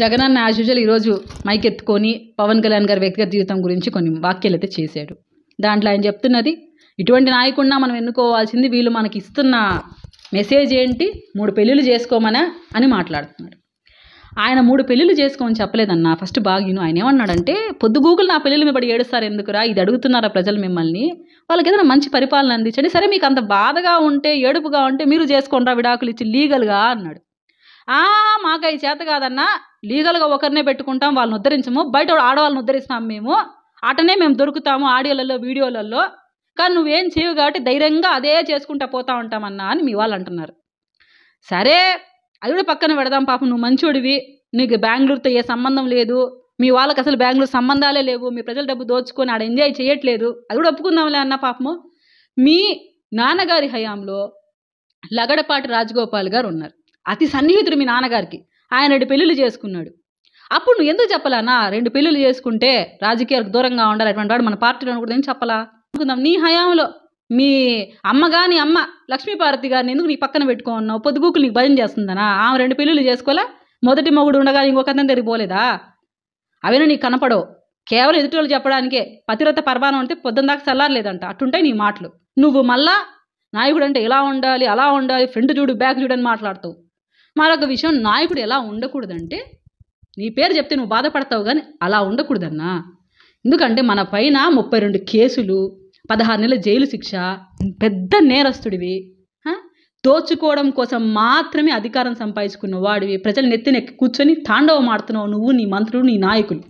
Jagananna as usual ఈరోజు mike ఎత్తుకొని పవన్ కళ్యాణ్ గారి వ్యక్తిగత జీవితం గురించి కొన్ని వ్యాఖ్యలు అయితే చేశాడు దాంట్లో ఆయన చెప్తున్నది ఇటువంటి నాయకుండా మనం ఎన్నుకోవాల్సింది వీళ్ళు మనకి ఇస్తున్న మెసేజ్ ఏంటి మూడు పెళ్ళిళ్ళు చేసుకోమనా అని మాట్లాడుతున్నాడు ఆయన మూడు పెళ్ళిళ్ళు చేసుకోమని చెప్పలేదన్న ఫస్ట్ బాగిను ఆయన ఏమన్నాడంటే పొద్దు గూగుల్ నా పెళ్ళిళ్ళు పడి ఏడుస్తారు ఎందుకురా ఇది అడుగుతున్నారా ప్రజలు మిమ్మల్ని వాళ్ళకి ఏదైనా మంచి పరిపాలన అందించండి సరే మీకు అంత బాధగా ఉంటే ఏడుపుగా ఉంటే మీరు చేసుకోండి విడాకులు ఇచ్చి లీగల్గా అన్నాడు ఆ మాకై చేత కాదన్నా లీగల్గా ఒకరినే పెట్టుకుంటాం వాళ్ళని ఉద్ధరించము బయట ఆడవాళ్ళని ఉద్ధరిస్తాం మేము అటనే మేము దొరుకుతాము ఆడియోలలో వీడియోలలో కానీ నువ్వేం చేయవు కాబట్టి ధైర్యంగా అదే చేసుకుంటా పోతా ఉంటామన్నా అని మీ వాళ్ళు అంటున్నారు సరే అది కూడా పక్కన పెడదాం పాపం నువ్వు మంచోడివి నీకు బెంగళూరుతో ఏ సంబంధం లేదు మీ వాళ్ళకి అసలు బెంగళూరు సంబంధాలే లేవు మీ ప్రజల డబ్బు దోచుకొని ఆడ ఎంజాయ్ చేయట్లేదు అది కూడా ఒప్పుకుందాంలే అన్న పాపము మీ నాన్నగారి హయాంలో లగడపాటి రాజగోపాల్ గారు ఉన్నారు అతి సన్నిహితుడు మీ నాన్నగారికి ఆయన రెండు పెళ్ళిళ్ళు చేసుకున్నాడు అప్పుడు నువ్వు ఎందుకు చెప్పలానా రెండు పెళ్ళిళ్ళు చేసుకుంటే రాజకీయాలకు దూరంగా ఉండాలి అటువంటి వాడు మన పార్టీలో కూడా ఏం చెప్పలా అనుకుందాం నీ హయాంలో మీ అమ్మ కానీ అమ్మ లక్ష్మీపార్వతి గారిని ఎందుకు నీ పక్కన పెట్టుకున్నావు పొద్దుగూకులు నీకు భయం చేస్తుందనా ఆమె రెండు పెళ్ళిళ్ళు చేసుకోలే మొదటి మొగుడు ఉండగా ఇంకొక అతను పోలేదా అవన్నీ నీకు కనపడవు కేవలం ఎదుటోళ్ళు చెప్పడానికే పతిరత పర్వాణం అంటే పొద్దున్న దాకా చల్లారలేదంట అట్టుంటాయి నీ మాటలు నువ్వు మళ్ళా నాయకుడు అంటే ఇలా ఉండాలి అలా ఉండాలి ఫ్రెండ్ చూడు బ్యాక్ చూడు అని మాట్లాడుతావు మరొక విషయం నాయకుడు ఎలా ఉండకూడదంటే నీ పేరు చెప్తే నువ్వు బాధపడతావు కానీ అలా ఉండకూడదన్నా ఎందుకంటే మన పైన ముప్పై రెండు కేసులు పదహారు నెలల జైలు శిక్ష పెద్ద నేరస్తుడివి దోచుకోవడం కోసం మాత్రమే అధికారం సంపాదించుకున్న వాడివి ప్రజలు నెత్తినెక్కి కూర్చొని తాండవం ఆడుతున్నావు నువ్వు నీ మంత్రులు నీ నాయకులు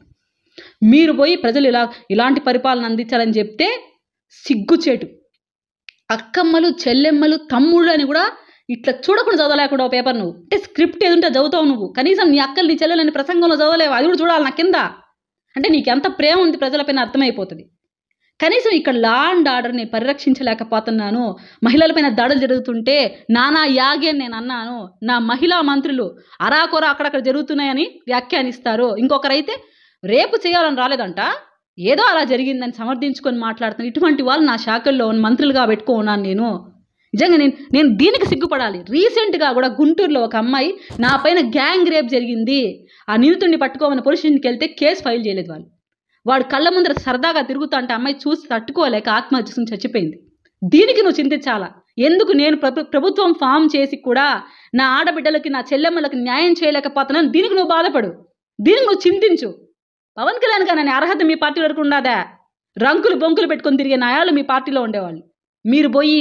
మీరు పోయి ప్రజలు ఇలా ఇలాంటి పరిపాలన అందించాలని చెప్తే సిగ్గుచేటు అక్కమ్మలు చెల్లెమ్మలు తమ్ముళ్ళు అని కూడా ఇట్లా చూడకుండా చదవలేకుండా పేపర్ నువ్వు అంటే స్క్రిప్ట్ ఏదంటే చదువుతావు నువ్వు కనీసం నీ అక్కలు నీ చెల్లెలని ప్రసంగంలో చదవలేవు అది కూడా చూడాలి నా కింద అంటే నీకు ఎంత ప్రేమ ఉంది ప్రజలపైన అర్థమైపోతుంది కనీసం ఇక్కడ లా అండ్ ఆర్డర్ని పరిరక్షించలేకపోతున్నాను మహిళలపైన దాడులు జరుగుతుంటే నానా యాగే నేను అన్నాను నా మహిళా మంత్రులు అరాకొర అక్కడక్కడ జరుగుతున్నాయని వ్యాఖ్యానిస్తారు ఇంకొకరైతే రేపు చేయాలని రాలేదంట ఏదో అలా జరిగిందని సమర్థించుకొని మాట్లాడుతున్నాను ఇటువంటి వాళ్ళు నా శాఖల్లో మంత్రులుగా పెట్టుకున్నాను నేను నిజంగా నేను నేను దీనికి సిగ్గుపడాలి రీసెంట్గా కూడా గుంటూరులో ఒక అమ్మాయి నా పైన గ్యాంగ్ రేప్ జరిగింది ఆ నిందితుడిని పట్టుకోమని పోలీస్ స్టేషన్కి వెళ్తే కేసు ఫైల్ చేయలేదు వాళ్ళు వాడు కళ్ళ ముందర సరదాగా తిరుగుతా అంటే అమ్మాయి చూసి తట్టుకోలేక ఆత్మహత్య చచ్చిపోయింది దీనికి నువ్వు చింతించాలా ఎందుకు నేను ప్రభుత్వం ఫామ్ చేసి కూడా నా ఆడబిడ్డలకి నా చెల్లెమ్మలకి న్యాయం చేయలేకపోతున్నాను దీనికి నువ్వు బాధపడు దీనికి నువ్వు చింతించు పవన్ కళ్యాణ్ గారు అర్హత మీ పార్టీ వరకు ఉండదా రంకులు బొంకులు పెట్టుకొని తిరిగే న్యాయాలు మీ పార్టీలో ఉండేవాళ్ళు మీరు పోయి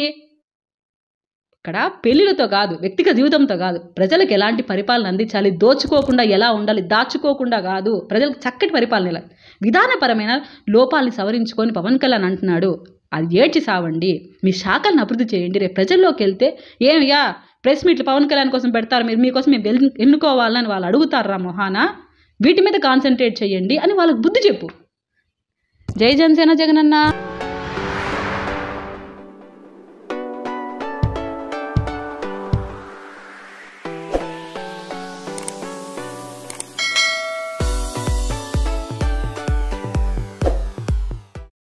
ఇక్కడ పెళ్లిలతో కాదు వ్యక్తిగత జీవితంతో కాదు ప్రజలకు ఎలాంటి పరిపాలన అందించాలి దోచుకోకుండా ఎలా ఉండాలి దాచుకోకుండా కాదు ప్రజలకు చక్కటి పరిపాలన విధానపరమైన లోపాలని సవరించుకొని పవన్ కళ్యాణ్ అంటున్నాడు అది ఏడ్చి సావండి మీ శాఖలను అభివృద్ధి చేయండి రేపు ప్రజల్లోకి వెళ్తే ఏమిగా ప్రెస్ మీట్లు పవన్ కళ్యాణ్ కోసం పెడతారు మీరు మీకోసం మేము ఎన్నుకోవాలని వాళ్ళు అడుగుతారా మొహాన వీటి మీద కాన్సన్ట్రేట్ చేయండి అని వాళ్ళకి బుద్ధి చెప్పు జై జనసేన జగనన్నా